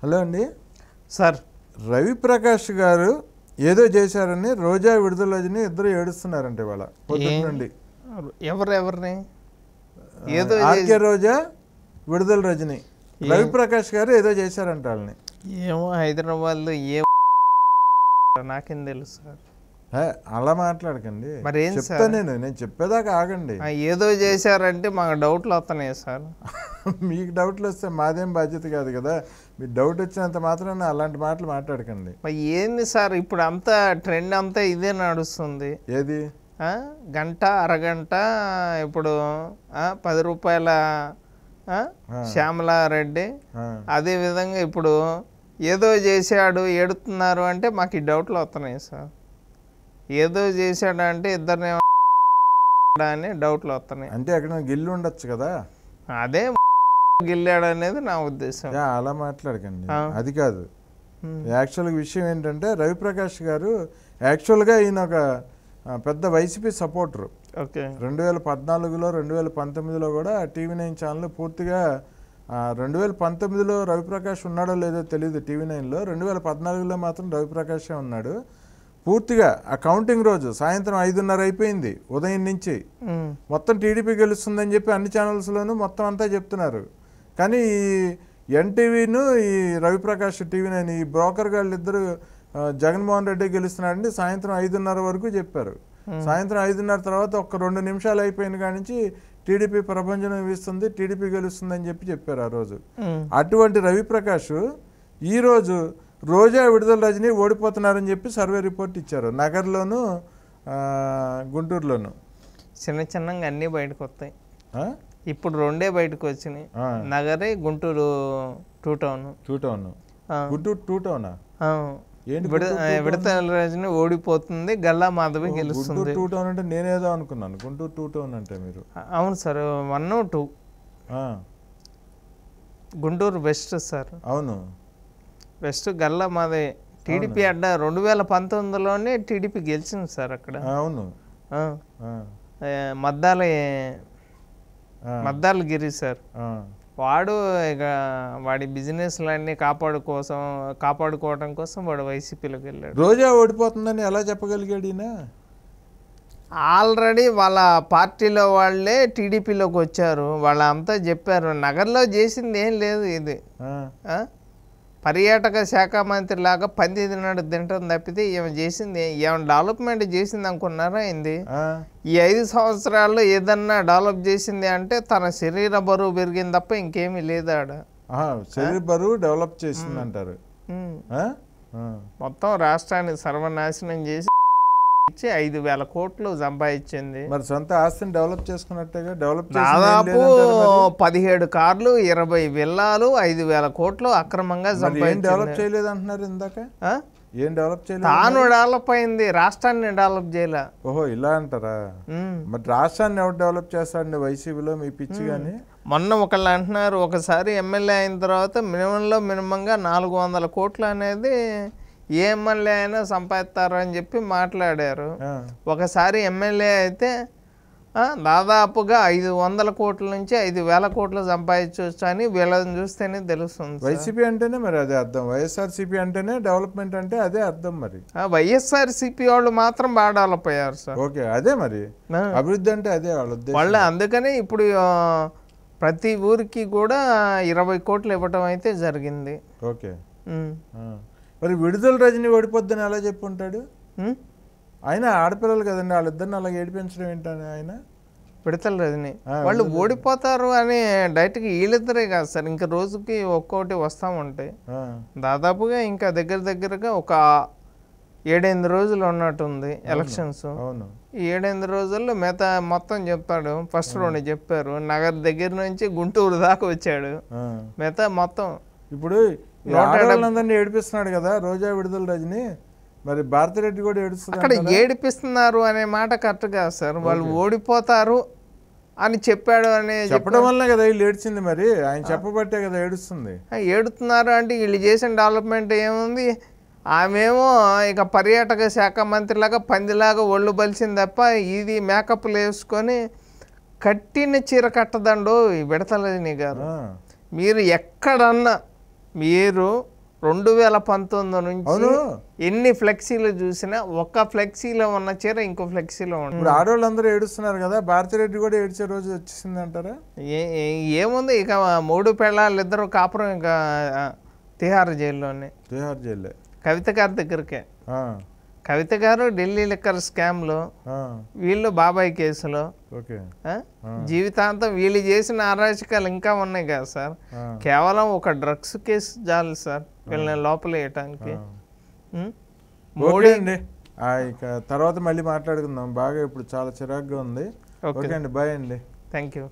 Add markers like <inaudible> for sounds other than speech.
hello అండి sir Ravi Prakash గారు ఏదో చేశారని రోజా విడుదలజని ఇద్దరు ఏడుస్తున్నారంట ఇవాళ నుండి ఎవరెవరిని ఏదో ఆర్కే రోజా విడుదల రజని రవిప్రకాష్ గారు ఏదో చేశారంట వాళ్ళని ఏమో హైదరాబాద్లో ఏ నాకేం తెలుసు సార్ అలా మాట్లాడకండి మరి ఏం చెప్తా నేను నేను చెప్పేదాకా ఆగండి ఏదో చేశారంటే మాకు డౌట్లు వస్తున్నాయి సార్ <laughs> మీకు డౌట్లు వస్తే మాదేం బాధ్యత కాదు కదా మీ డౌట్ వచ్చినంత మాత్రం అలాంటి మాటలు మాట్లాడకండి ఏంది సార్ ఇప్పుడు అంతా ట్రెండ్ అంతా ఇదే నడుస్తుంది ఏది గంట అరగంట ఇప్పుడు పది రూపాయల శ్యామలారెడ్డి విధంగా ఇప్పుడు ఏదో చేశాడు ఏడుతున్నారు అంటే మాకు ఈ డౌట్లు వస్తున్నాయి సార్ ఏదో చేశాడంటే ఇద్దరిని <laughs> అని డౌట్లు వస్తున్నాయి అంటే అక్కడ గిల్లు ఉండొచ్చు కదా అదే <laughs> గిల్లాడు అనేది నా ఉద్దేశం అలా మాట్లాడకండి అది కాదు యాక్చువల్ విషయం ఏంటంటే రవిప్రకాష్ గారు యాక్చువల్గా ఈయన ఒక పెద్ద వైసీపీ సపోర్టర్ ఓకే రెండు వేల పద్నాలుగులో రెండు వేల పంతొమ్మిదిలో కూడా టీవీ నైన్ ఛానల్ పూర్తిగా రెండు వేల పంతొమ్మిదిలో రవిప్రకాష్ ఉన్నాడో లేదో తెలియదు టీవీ నైన్లో రెండు వేల పద్నాలుగులో మాత్రం రవిప్రకాషే ఉన్నాడు పూర్తిగా ఆ కౌంటింగ్ రోజు సాయంత్రం ఐదున్నర అయిపోయింది ఉదయం నుంచి మొత్తం టీడీపీ గెలుస్తుందని చెప్పి అన్ని ఛానల్స్లోనూ మొత్తం అంతా చెప్తున్నారు కానీ ఈ ఎన్టీవీను ఈ రవిప్రకాష్ టీవీ అని ఈ బ్రోకర్ ఇద్దరు జగన్మోహన్ రెడ్డి గెలుస్తున్నారండి సాయంత్రం ఐదున్నర వరకు చెప్పారు సాయంత్రం ఐదున్నర తర్వాత ఒక రెండు నిమిషాలు అయిపోయిన కాడి నుంచి టీడీపీ ప్రపంచం ఇస్తుంది టీడీపీ గెలుస్తుందని చెప్పి చెప్పారు ఆ రోజు అటువంటి రవిప్రకాష్ ఈరోజు రోజా విడుదల రజనీ ఓడిపోతున్నారని చెప్పి సర్వే రిపోర్ట్ ఇచ్చారు నగర్లోను గుంటూరులోను చిన్న చిన్నగా అన్నీ బయటకు వస్తాయి ఇప్పుడు రెండే బయటకు వచ్చినాయి నగరే Guntur two town two town Guntur two టౌనా విడతల రజని ఓడిపోతుంది గల్లా మాధవి గెలుస్తుంది టూ టౌన్ అంటే నేనేదో అనుకున్నాను గుంటూరు టూ టౌన్ అంటే మీరు అవును sir one two Guntur best sir అవును వెస్ట్ గల్లా మాది టీడీపీ అడ్డ రెండు వేల పంతొమ్మిదిలోనే టీడీపీ గెలిచింది సార్ అక్కడ అవును మద్దాల మద్దాల గిరి సార్ వాడు ఇక వాడి బిజినెస్లన్నీ కాపాడుకోసం కాపాడుకోవటం కాపాడుకోవడం కోసం వాడు వైసీపీలోకి వెళ్ళాడు రోజా ఓడిపోతుందని ఎలా చెప్పగలిగాడు ఈయన ఆల్రెడీ వాళ్ళ పార్టీలో వాళ్ళే టీడీపీలోకి వచ్చారు వాళ్ళంతా చెప్పారు నగర్లో చేసింది ఏం లేదు ఇది పర్యాటక శాఖ మంత్రి లాగా పంది తిన్నాడు తింటాం తప్పితే ఏమి చేసింది ఏమైనా డెవలప్మెంట్ చేసింది అనుకున్నారా అయింది ఈ ఐదు సంవత్సరాల్లో ఏదన్నా డెవలప్ చేసింది అంటే తన శరీర బరువు పెరిగింది తప్ప ఇంకేమీ లేదాడ శరీర బరువు డెవలప్ చేసింది అంటారు మొత్తం రాష్ట్రాన్ని సర్వనాశనం చేసి ఇచ్చి ఐదు వేల కోట్లు సంపాదించింది మరి సొంత ఆస్తిని డెవలప్ చేసుకున్నట్టుగా డెవలప్ దాదాపు పదిహేడు కార్లు ఇరవై విల్లాలు ఐదు వేల కోట్లు అక్రమంగా డెవలప్ చేయలేదు అంటున్నారు ఇందాక ఏం డెవలప్ చేయలేదు తాను డెవలప్ అయింది రాష్ట్రాన్ని డెవలప్ చేయలే ఓహో ఇలా అంటారా మరి రాష్ట్రాన్ని ఎవరు డెవలప్ చేస్తారండి వైసీపీలో మీ పిచ్చి కానీ మొన్న ఒకళ్ళు అంటున్నారు ఒకసారి ఎమ్మెల్యే అయిన తర్వాత మినిమంలో మినిమంగా నాలుగు వందల కోట్లు అనేది ఏ ఎమ్మెల్యే అయినా సంపాదిస్తారు అని చెప్పి మాట్లాడారు ఒకసారి ఎమ్మెల్యే అయితే దాదాపుగా ఐదు వందల కోట్ల నుంచి ఐదు వేల కోట్లు సంపాదించవచ్చు అని వీళ్ళని చూస్తేనే తెలుస్తుంది వైసీపీ అంటేనే మరి అదే అర్థం వైఎస్ఆర్సీపీ అంటేనే డెవలప్మెంట్ అంటే అదే అర్థం మరి వైఎస్ఆర్సీపీ వాళ్ళు మాత్రం బాడాలపోయారు సార్ ఓకే అదే మరి అభివృద్ధి అంటే అదే వాళ్ళు వాళ్ళు అందుకనే ఇప్పుడు ప్రతి ఊరికి కూడా ఇరవై కోట్లు ఇవ్వటం అయితే జరిగింది ఓకే మరి విడుదల రజని ఓడిపోద్దని ఎలా చెప్పుంటాడు ఆయన ఆడపిల్లలు కదండి వాళ్ళిద్దరిని అలా ఏడిపించడం ఏంటని ఆయన పిడతలు రజని వాళ్ళు ఓడిపోతారు అని డైరెక్ట్గా వీళ్ళిద్దరే కాదు సార్ ఇంకా రోజుకి ఒక్కొక్కటి వస్తూ ఉంటాయి దాదాపుగా ఇంకా దగ్గర దగ్గరగా ఒక ఏడెనిమిది రోజులు ఉన్నట్టుంది ఎలక్షన్స్ అవును ఏడెనిమిది రోజుల్లో మిగతా మొత్తం చెప్తాడు ఫస్ట్ రౌండ్ చెప్పారు నగర్ దగ్గర నుంచి గుంటూరు దాకా వచ్చాడు మిగతా మొత్తం ఇప్పుడు ఆడవాళ్ళందరినీ ఏడిపిస్తున్నాడు కదా రోజా విడుదల రజని మరి భారతిరెడ్డి కూడా ఏడుస్తుంది అక్కడ ఏడిపిస్తున్నారు అనే మాట కరెక్ట్ కాదు సార్ వాళ్ళు ఓడిపోతారు అని చెప్పాడు అని చెప్పడం వల్ల కదా వీళ్ళు ఏడ్చింది మరి ఆయన చెప్పబట్టే కదా ఏడుస్తుంది ఏడుతున్నారు అంటే వీళ్ళు చేసిన డెవలప్మెంట్ ఏముంది ఆమెమో ఇక పర్యాటక శాఖ మంత్రిలాగా పందిలాగా ఒళ్ళు బలిసింది తప్ప ఇది మేకప్లు వేసుకొని కట్టిన చీర కట్టదండు విడతలని గారు మీరు ఎక్కడన్నా మీరు రెండు వేల పంతొమ్మిది నుంచి ఎన్ని ఫ్లెక్సీలు చూసినా ఒక ఫ్లెక్సీలో ఉన్న చీర ఇంకో ఫ్లెక్సీలో ఉంటుంది ఇప్పుడు ఆడవాళ్ళందరూ ఏడుస్తున్నారు కదా రెడ్డి కూడా ఏడిచే రోజు వచ్చేసింది అంటారా ఏముంది ఇక మూడు పెళ్ళాలు ఇద్దరు కాపురం ఇంకా తిహార్ జైల్లోనే తిహార్ జైల్లో కవిత గారి దగ్గరికే కవిత గారు ఢిల్లీ లిక్కర్ లో వీళ్ళు బాబాయ్ కేసులో జీవితాంతం వీళ్ళు చేసిన అరాచకాలు ఇంకా ఉన్నాయి కదా సార్ కేవలం ఒక డ్రగ్స్ కేసు చాలు సార్ వీళ్ళని లోపల వేయటానికి మోడీ అండి తర్వాత మళ్ళీ మాట్లాడుకుందాం బాగా ఇప్పుడు చాలా చిరాగ్గా ఉంది ఓకే అండి బాయ్ అండి థ్యాంక్ యూ